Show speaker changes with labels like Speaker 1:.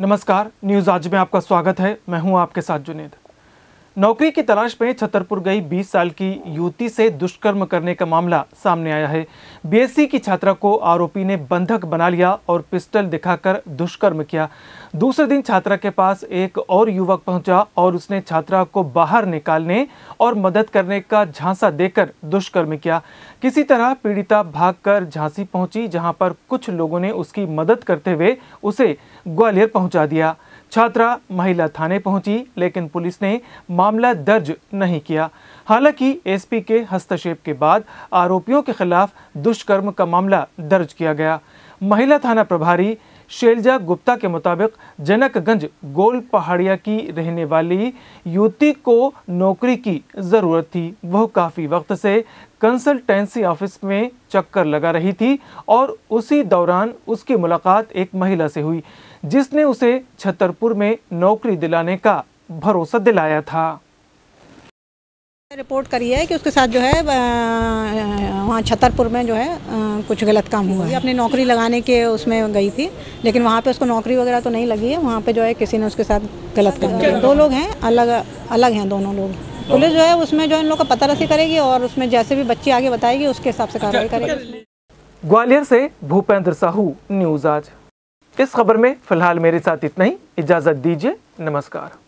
Speaker 1: नमस्कार न्यूज़ आज में आपका स्वागत है मैं हूं आपके साथ जुनेद नौकरी की तलाश में छतरपुर गई 20 साल की युवती से दुष्कर्म करने का मामला सामने आया है बीएससी की छात्रा को आरोपी ने बंधक बना लिया और पिस्टल दिखाकर दुष्कर्म किया दूसरे दिन छात्रा के पास एक और युवक पहुंचा और उसने छात्रा को बाहर निकालने और मदद करने का झांसा देकर दुष्कर्म किया किसी तरह पीड़िता भाग झांसी पहुंची जहां पर कुछ लोगों ने उसकी मदद करते हुए उसे ग्वालियर पहुंचा दिया छात्रा महिला थाने पहुंची लेकिन पुलिस ने मामला दर्ज नहीं किया हालांकि एसपी के हस्तक्षेप के बाद आरोपियों के खिलाफ दुष्कर्म का मामला दर्ज किया गया महिला थाना प्रभारी शैलजा गुप्ता के मुताबिक जनकगंज गोल पहाड़िया की रहने वाली युवती को नौकरी की ज़रूरत थी वह काफ़ी वक्त से कंसल्टेंसी ऑफिस में चक्कर लगा रही थी और उसी दौरान उसकी मुलाकात एक महिला से हुई जिसने उसे छतरपुर में नौकरी दिलाने का भरोसा दिलाया था
Speaker 2: रिपोर्ट करी है कि उसके साथ जो है वहाँ छतरपुर में जो है कुछ गलत काम हुआ है अपनी नौकरी लगाने के उसमें गई थी लेकिन वहाँ पे उसको नौकरी वगैरह तो नहीं लगी है वहाँ पे जो है किसी ने उसके साथ गलत काम किया दो लोग हैं अलग अलग हैं दोनों लोग पुलिस जो है उसमें जो इन लोग का पता रसी करेगी और उसमें जैसे भी बच्ची आगे बताएगी उसके हिसाब से कार्रवाई अच्छा, करेगी
Speaker 1: अच्छा। ग्वालियर से भूपेंद्र साहू न्यूज आज इस खबर में फिलहाल मेरे साथ इतना ही इजाजत दीजिए नमस्कार